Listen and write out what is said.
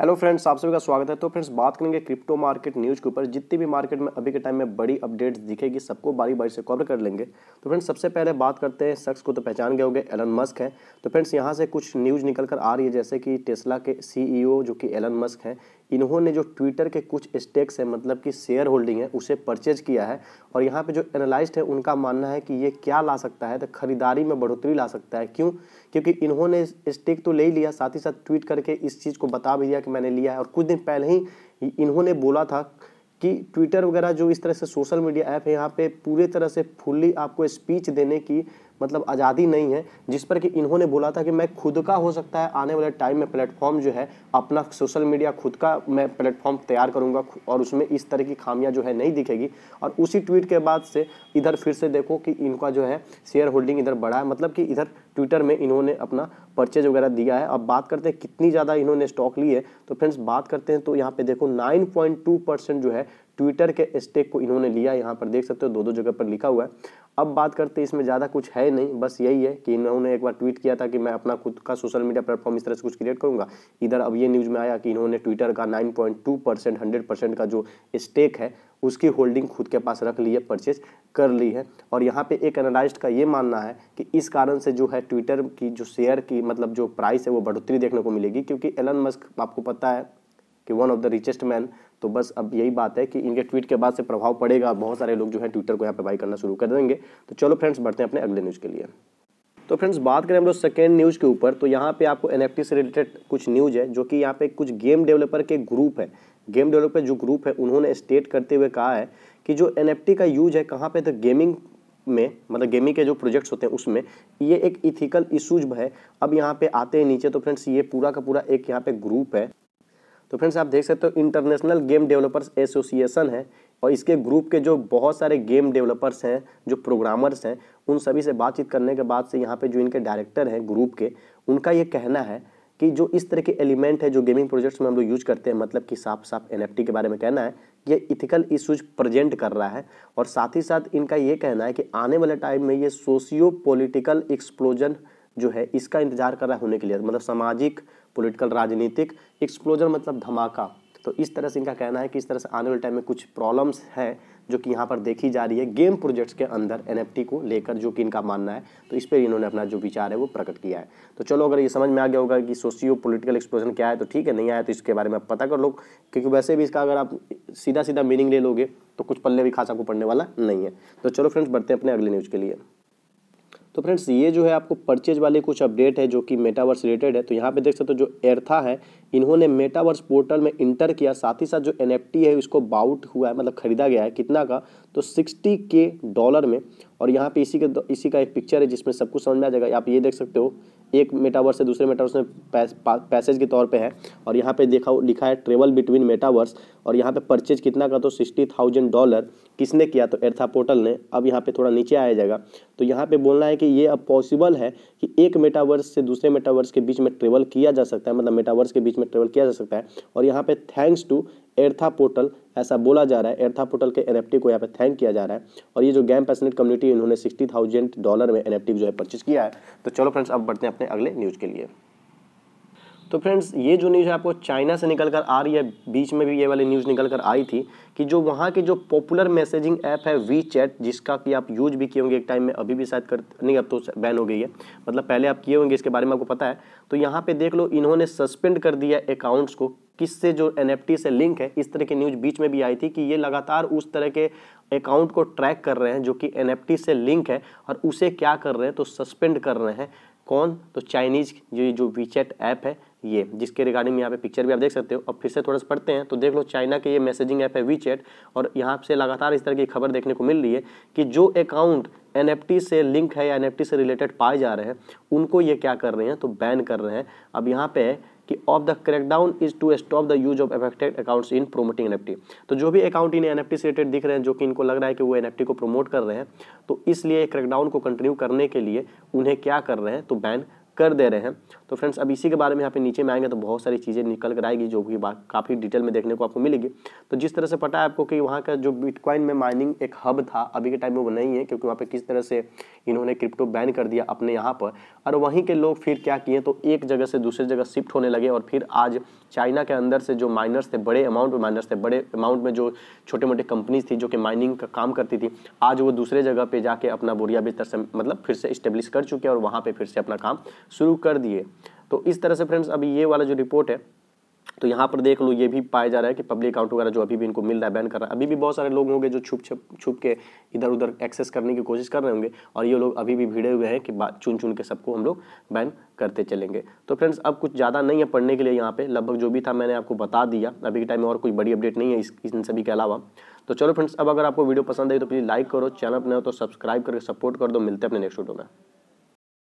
hello friends आप सभी का स्वागत है तो फ्रेंड्स बात करेंगे क्रिप्टो मार्केट न्यूज़ के ऊपर जितनी भी मार्केट में अभी के टाइम में बड़ी अपडेट्स दिखेगी सबको बारी बारी से कवर कर लेंगे तो फ्रेंड्स सबसे पहले बात करते हैं शख्स को तो पहचान गए होंगे एलन मस्क हैं तो फ्रेंड्स यहाँ से कुछ न्यूज़ निकल कर आ रही है जैसे कि टेस्ला के सी e जो कि एलन मस्क हैं इन्होंने जो ट्विटर के कुछ स्टेक्स हैं मतलब कि शेयर होल्डिंग है उसे परचेज किया है और यहाँ पे जो एनालाइस्ट है उनका मानना है कि ये क्या ला सकता है तो खरीदारी में बढ़ोतरी ला सकता है क्यों क्योंकि इन्होंने स्टेक तो ले ही लिया साथ ही साथ ट्वीट करके इस चीज़ को बता भी दिया कि मैंने लिया है और कुछ दिन पहले ही इन्होंने बोला था कि ट्विटर वगैरह जो इस तरह से सोशल मीडिया ऐप है यहाँ पे पूरे तरह से फुल्ली आपको स्पीच देने की मतलब आज़ादी नहीं है जिस पर कि इन्होंने बोला था कि मैं खुद का हो सकता है आने वाले टाइम में प्लेटफॉर्म जो है अपना सोशल मीडिया खुद का मैं प्लेटफॉर्म तैयार करूँगा और उसमें इस तरह की खामियाँ जो है नहीं दिखेगी और उसी ट्वीट के बाद से इधर फिर से देखो कि इनका जो है शेयर होल्डिंग इधर बढ़ा है मतलब कि इधर ट्विटर में इन्होंने अपना परचेज वगैरह दिया है अब बात करते हैं कितनी ज़्यादा इन्होंने स्टॉक ली है तो फ्रेंड्स बात करते हैं तो यहाँ पे देखो नाइन परसेंट जो है ट्विटर के स्टेक को इन्होंने लिया यहाँ पर देख सकते हो दो दो जगह पर लिखा हुआ है अब बात करते हैं इसमें ज़्यादा कुछ है है नहीं बस यही है कि इन्होंने एक बार ट्वीट किया था कि मैं अपना खुद का सोशल मीडिया प्लेटफॉर्म इस तरह से कुछ क्रिएट करूंगा इधर अब ये न्यूज़ में आया कि इन्होंने ट्विटर का nine point two percent hundred percent का जो स्टेक है उसकी होल्डिंग खुद के पास रख ली है परचेज कर ली है और यहाँ पे एक एनालिस्ट का ये मानना है कि इस कारण से जो है ट्विटर की जो शेयर की मतलब जो प्राइस है वो बढ़ोतरी देखने को मिलेगी क्योंकि एलन मस्क आपको पता है कि one of the richest man तो बस अब यही बात है कि इनके ट्वीट के बाद से प्रभाव पड़ेगा बहुत सारे लोग जो है ट्विटर को यहाँ पे बाई करना शुरू कर देंगे तो चलो फ्रेंड्स बढ़ते हैं अपने अगले न्यूज़ के लिए तो फ्रेंड्स बात करें हम लोग सेकेंड न्यूज़ के ऊपर तो यहाँ पे आपको एन से रिलेटेड कुछ न्यूज़ है जो कि यहाँ पे कुछ गेम डेवलपर के ग्रुप है गेम डेवलपर जो ग्रुप है उन्होंने स्टेट करते हुए कहा है कि जो एन का यूज है कहाँ पे तो गेमिंग में मतलब गेमिंग के जो प्रोजेक्ट्स होते हैं उसमें ये एक इथिकल इशूज है अब यहाँ पे आते हैं नीचे तो फ्रेंड्स ये पूरा का पूरा एक यहाँ पे ग्रुप है तो फ्रेंड्स आप देख सकते हो इंटरनेशनल गेम डेवलपर्स एसोसिएशन है और इसके ग्रुप के जो बहुत सारे गेम डेवलपर्स हैं जो प्रोग्रामर्स हैं उन सभी से बातचीत करने के बाद से यहाँ पे जो इनके डायरेक्टर हैं ग्रुप के उनका ये कहना है कि जो इस तरह के एलिमेंट है जो गेमिंग प्रोजेक्ट्स में हम लोग यूज करते हैं मतलब कि साफ साफ एन के बारे में कहना है ये इथिकल इशूज प्रजेंट कर रहा है और साथ ही साथ इनका ये कहना है कि आने वाले टाइम में ये सोशियो पोलिटिकल एक्सप्लोजन जो है इसका इंतजार कर रहा है होने के लिए मतलब सामाजिक पॉलिटिकल राजनीतिक एक्सप्लोजर मतलब धमाका तो इस तरह से इनका कहना है कि इस तरह से आने वाले टाइम में कुछ प्रॉब्लम्स हैं जो कि यहाँ पर देखी जा रही है गेम प्रोजेक्ट्स के अंदर एन को लेकर जो कि इनका मानना है तो इस पर इन्होंने अपना जो विचार है वो प्रकट किया है तो चलो अगर ये समझ में आ गया होगा कि सोशियो पोलिटिकल एक्सप्लोजन क्या है तो ठीक है नहीं आया तो इसके बारे में आप पता कर लो क्योंकि वैसे भी इसका अगर आप सीधा सीधा मीनिंग ले लोगे तो कुछ पल्ले भी खासा को पढ़ने वाला नहीं है तो चलो फ्रेंड्स बढ़ते हैं अपने अगले न्यूज़ के लिए तो फ्रेंड्स ये जो है आपको परचेज वाले कुछ अपडेट है जो कि मेटावर्स रिलेटेड है तो यहाँ पे देख सकते हो तो जो एर्था है इन्होंने मेटावर्स पोर्टल में इंटर किया साथ ही साथ जो एन है उसको बाउट हुआ है मतलब खरीदा गया है कितना का तो सिक्सटी के डॉलर में और यहाँ पे इसी के इसी का एक पिक्चर है जिसमें सब कुछ समझ में आ जाएगा आप ये देख सकते हो एक मेटावर्स से दूसरे मेटावर्स में पैसेज के तौर पे है और यहाँ पे देखा लिखा है ट्रेवल बिटवीन मेटावर्स और यहाँ पे परचेज कितना का तो सिक्सटी थाउजेंड डॉलर किसने किया तो एर्था पोर्टल ने अब यहाँ पे थोड़ा नीचे आया जाएगा तो यहाँ पे बोलना है कि ये अब पॉसिबल है कि एक मेटावर्स से दूसरे मेटावर्स के बीच में ट्रेवल किया जा सकता है मतलब मेटावर्स के बीच में ट्रेवल किया जा सकता है और यहाँ पे थैंक्स टू एर्था पोर्टल ऐसा बोला जा रहा है एर्था पोर्टल के एन को यहाँ पे थैंक किया जा रहा है और ये जो गैम पैसनेट कम्युनिटी इन्होंने सिक्सटी थाउजेंड डॉलर में एन जो है परचेज किया है तो चलो फ्रेंड्स अब बढ़ते हैं अपने अगले न्यूज़ के लिए तो फ्रेंड्स ये जो न्यूज़ है आपको चाइना से निकल कर आ रही है बीच में भी ये वाली न्यूज़ निकल कर आई थी कि जो वहाँ के जो पॉपुलर मैसेजिंग ऐप है वी चैट जिसका कि आप यूज भी किए होंगे एक टाइम में अभी भी शायद कर नहीं अब तो बैन हो गई है मतलब पहले आप किए होंगे इसके बारे में आपको पता है तो यहाँ पे देख लो इन्होंने सस्पेंड कर दिया अकाउंट्स को किससे जो एन से लिंक है इस तरह की न्यूज बीच में भी आई थी कि ये लगातार उस तरह के अकाउंट को ट्रैक कर रहे हैं जो कि एन से लिंक है और उसे क्या कर रहे हैं तो सस्पेंड कर रहे हैं कौन तो चाइनीज ये जो वीचैट ऐप है ये जिसके रिगार्डिंग यहाँ पे पिक्चर भी आप देख सकते हो अब फिर से थोड़ा सा पढ़ते हैं तो देख लो चाइना के ये मैसेजिंग ऐप है वीचैट और यहाँ से लगातार इस तरह की खबर देखने को मिल रही है कि जो अकाउंट एन से लिंक है या एन से रिलेटेड पाए जा रहे हैं उनको ये क्या कर रहे हैं तो बैन कर रहे हैं अब यहाँ पे कि of the crackdown is to stop the use of affected accounts in promoting an तो जो भी अकाउंट इन्हें एन से रिलेटेड दिख रहे हैं जो कि इनको लग रहा है कि वो एन को प्रमोट कर रहे हैं तो इसलिए क्रैकडाउन को कंटिन्यू करने के लिए उन्हें क्या कर रहे हैं तो बैन कर दे रहे हैं तो फ्रेंड्स अब इसी के बारे में यहाँ पे नीचे में आएंगे तो बहुत सारी चीज़ें निकल कर आएगी जो कि बात काफ़ी डिटेल में देखने को आपको मिलेगी तो जिस तरह से पता है आपको कि वहाँ का जो बिटकॉइन में माइनिंग एक हब था अभी के टाइम में वो नहीं है क्योंकि वहाँ पर किस तरह से इन्होंने क्रिप्टो बैन कर दिया अपने यहाँ पर और वहीं के लोग फिर क्या किए तो एक जगह से दूसरे जगह शिफ्ट होने लगे और फिर आज चाइना के अंदर से जो माइनर्स थे बड़े अमाउंट में माइनर्स थे बड़े अमाउंट में जो छोटे मोटे कंपनीज थी जो कि माइनिंग का काम करती थी आज वो दूसरे जगह पे जाके अपना बोरिया बिस्तर से मतलब फिर से इस्टेब्लिश कर चुके हैं और वहाँ पे फिर से अपना काम शुरू कर दिए तो इस तरह से फ्रेंड्स अभी ये वाला जो रिपोर्ट है तो यहाँ पर देख लो ये भी पाया जा रहा है कि पब्लिक अकाउंट वगैरह जो अभी भी इनको मिल रहा है बैन कर रहा है अभी भी बहुत सारे लोग होंगे जो छुप छुप छुप के इधर उधर एक्सेस करने की कोशिश कर रहे होंगे और ये लोग अभी भी भिड़े हुए हैं कि चुन चुन के सबको हम लोग बैन करते चलेंगे तो फ्रेंड्स अब कुछ ज़्यादा नहीं है पढ़ने के लिए यहाँ पर लगभग जो भी था मैंने आपको बता दिया अभी के टाइम में और कोई बड़ी अपडेट नहीं है इस इन सभी के अलावा तो चलो फ्रेंड्स अब अगर आपको वीडियो पसंद आई तो प्लीज़ लाइक करो चैनल अपने हो तो सब्सक्राइब करके सपोर्ट कर दो मिलते हैं अपने नेक्स्ट वीडियो में